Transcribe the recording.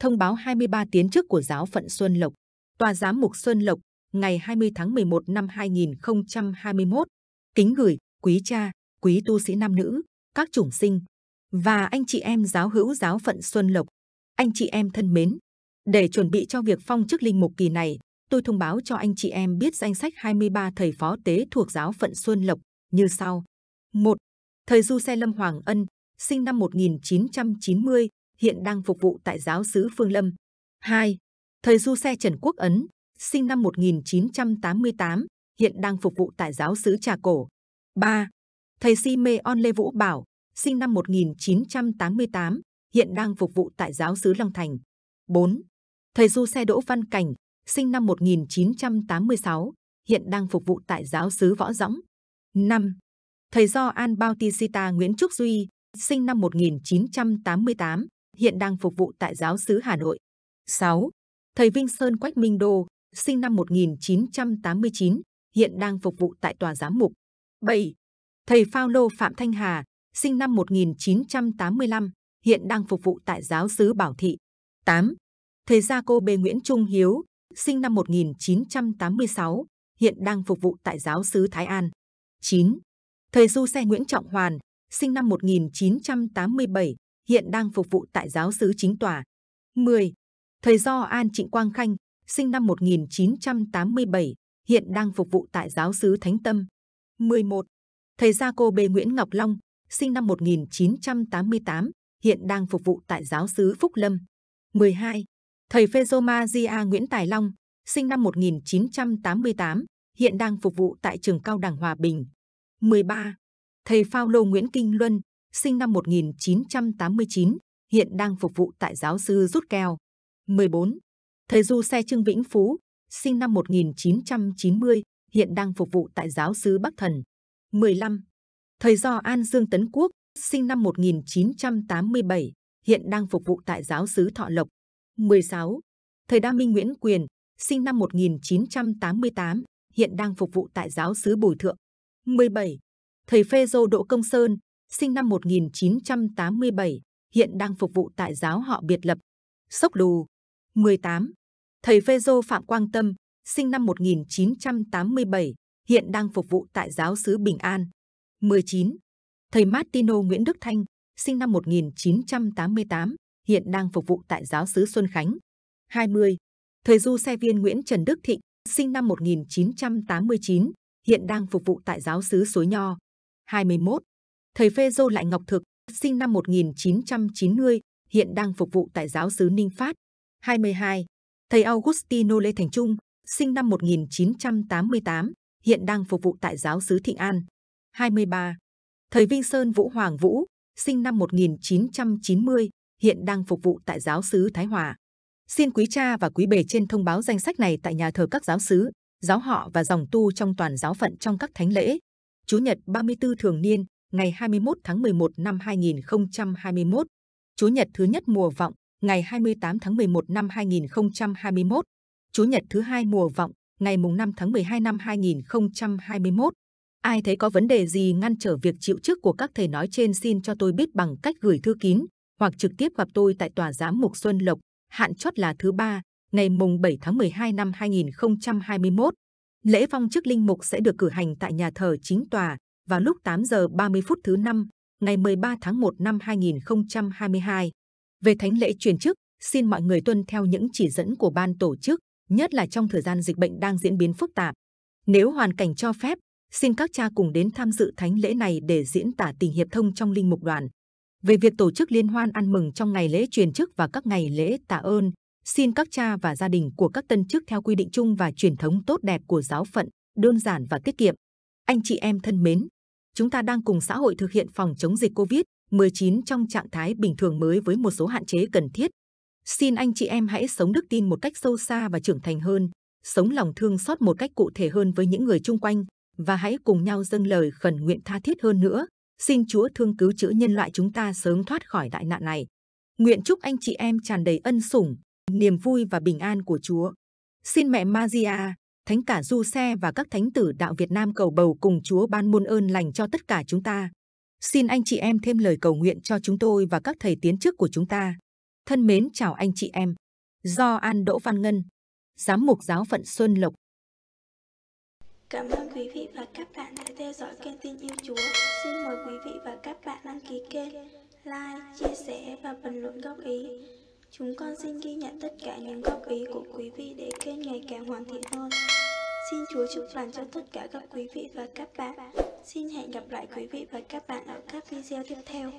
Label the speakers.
Speaker 1: thông báo 23 tiến chức của giáo phận Xuân Lộc, Tòa Giám mục Xuân Lộc, ngày 20 tháng 11 năm 2021. Kính gửi, quý cha, quý tu sĩ nam nữ, các chủng sinh và anh chị em giáo hữu giáo phận Xuân Lộc. Anh chị em thân mến, để chuẩn bị cho việc phong chức linh mục kỳ này, tôi thông báo cho anh chị em biết danh sách 23 thầy phó tế thuộc giáo phận Xuân Lộc như sau. 1. Thầy Du Xe Lâm Hoàng Ân, sinh năm 1990, hiện đang phục vụ tại giáo sứ Phương Lâm. 2. Thầy du xe Trần Quốc Ấn, sinh năm 1988, hiện đang phục vụ tại giáo sứ Trà Cổ. 3. Thầy Si Mê On Lê Vũ Bảo, sinh năm 1988, hiện đang phục vụ tại giáo sứ Long Thành. 4. Thầy du xe Đỗ Văn Cảnh, sinh năm 1986, hiện đang phục vụ tại giáo sứ Võ Dõng. 5. Thầy do An bao Bautista Nguyễn Trúc Duy, sinh năm 1988, hiện đang phục vụ tại giáo sứ Hà Nội. 6. Thầy Vinh Sơn Quách Minh Đô, sinh năm 1989, hiện đang phục vụ tại tòa giám mục. 7. Thầy Phaolô Phạm Thanh Hà, sinh năm 1985, hiện đang phục vụ tại giáo sứ Bảo Thị. 8. Thầy Gia Cô Bê Nguyễn Trung Hiếu, sinh năm 1986, hiện đang phục vụ tại giáo sứ Thái An. 9. Thầy Du Xe Nguyễn Trọng Hoàn, sinh năm 1987, hiện đang phục vụ tại giáo sứ chính tòa. 10. Thầy do An Trịnh Quang Khanh, sinh năm 1987, hiện đang phục vụ tại giáo sứ Thánh Tâm. 11. Thầy gia cô bê Nguyễn Ngọc Long, sinh năm 1988, hiện đang phục vụ tại giáo sứ Phúc Lâm. 12. Thầy Phezoma Gia Nguyễn Tài Long, sinh năm 1988, hiện đang phục vụ tại trường cao đẳng Hòa Bình. 13. Thầy Phao Lô Nguyễn Kinh Luân, sinh năm 1989, hiện đang phục vụ tại giáo sư rút keo. 14. Thầy du xe Trương Vĩnh Phú, sinh năm 1990, hiện đang phục vụ tại giáo sư Bắc Thần. 15. Thầy do An Dương Tấn Quốc, sinh năm 1987, hiện đang phục vụ tại giáo sứ Thọ Lộc. 16. Thầy Đa Minh Nguyễn Quyền, sinh năm 1988, hiện đang phục vụ tại giáo sứ Bùi Thượng. 17. Thầy Phê Dô Đỗ Công Sơn, sinh năm 1987, hiện đang phục vụ tại giáo họ biệt lập. Sốc Lù 18. Thầy Phê Dô Phạm Quang Tâm, sinh năm 1987, hiện đang phục vụ tại giáo xứ Bình An. 19. Thầy Martino Nguyễn Đức Thanh, sinh năm 1988, hiện đang phục vụ tại giáo xứ Xuân Khánh. 20. Thầy du xe viên Nguyễn Trần Đức Thịnh, sinh năm 1989, hiện đang phục vụ tại giáo xứ Suối Nho. 21. Thầy Phê Dô Lại Ngọc Thực, sinh năm 1990, hiện đang phục vụ tại giáo xứ Ninh Phát. 22. Thầy Augustino Lê Thành Trung, sinh năm 1988, hiện đang phục vụ tại giáo xứ Thịnh An. 23. Thầy Vinh Sơn Vũ Hoàng Vũ, sinh năm 1990, hiện đang phục vụ tại giáo xứ Thái Hòa. Xin quý cha và quý bề trên thông báo danh sách này tại nhà thờ các giáo xứ, giáo họ và dòng tu trong toàn giáo phận trong các thánh lễ. Chủ nhật 34 thường niên, ngày 21 tháng 11 năm 2021, chủ Nhật thứ nhất mùa vọng, ngày 28 tháng 11 năm 2021, chủ Nhật thứ hai mùa vọng, ngày mùng 5 tháng 12 năm 2021. Ai thấy có vấn đề gì ngăn trở việc chịu chức của các thầy nói trên xin cho tôi biết bằng cách gửi thư kín hoặc trực tiếp gặp tôi tại Tòa giám mục Xuân Lộc, hạn chót là thứ ba, ngày mùng 7 tháng 12 năm 2021. Lễ phong chức linh mục sẽ được cử hành tại nhà thờ chính tòa, vào lúc 8 giờ 30 phút thứ năm ngày 13 tháng 1 năm 2022. Về thánh lễ truyền chức, xin mọi người tuân theo những chỉ dẫn của ban tổ chức, nhất là trong thời gian dịch bệnh đang diễn biến phức tạp. Nếu hoàn cảnh cho phép, xin các cha cùng đến tham dự thánh lễ này để diễn tả tình hiệp thông trong linh mục đoàn. Về việc tổ chức liên hoan ăn mừng trong ngày lễ truyền chức và các ngày lễ tạ ơn, xin các cha và gia đình của các tân chức theo quy định chung và truyền thống tốt đẹp của giáo phận, đơn giản và tiết kiệm. Anh chị em thân mến, chúng ta đang cùng xã hội thực hiện phòng chống dịch COVID-19 trong trạng thái bình thường mới với một số hạn chế cần thiết. Xin anh chị em hãy sống đức tin một cách sâu xa và trưởng thành hơn, sống lòng thương xót một cách cụ thể hơn với những người chung quanh và hãy cùng nhau dâng lời khẩn nguyện tha thiết hơn nữa. Xin Chúa thương cứu chữa nhân loại chúng ta sớm thoát khỏi đại nạn này. Nguyện chúc anh chị em tràn đầy ân sủng, niềm vui và bình an của Chúa. Xin mẹ Maria Thánh cả Du Xe và các thánh tử đạo Việt Nam cầu bầu cùng Chúa ban muôn ơn lành cho tất cả chúng ta. Xin anh chị em thêm lời cầu nguyện cho chúng tôi và các thầy tiến chức của chúng ta. Thân mến chào anh chị em. Do An Đỗ Văn Ngân, Giám mục Giáo phận Xuân Lộc. Cảm ơn quý vị và các bạn đã theo dõi kênh Tin Yêu Chúa. Xin mời quý vị và các bạn đăng ký kênh, like, chia sẻ và bình luận góp ý Chúng con xin ghi nhận tất cả những góp ý của quý vị để kênh ngày càng hoàn thiện hơn. Xin Chúa chúc lành cho tất cả các quý vị và các bạn. Xin hẹn gặp lại quý vị và các bạn ở các video tiếp theo.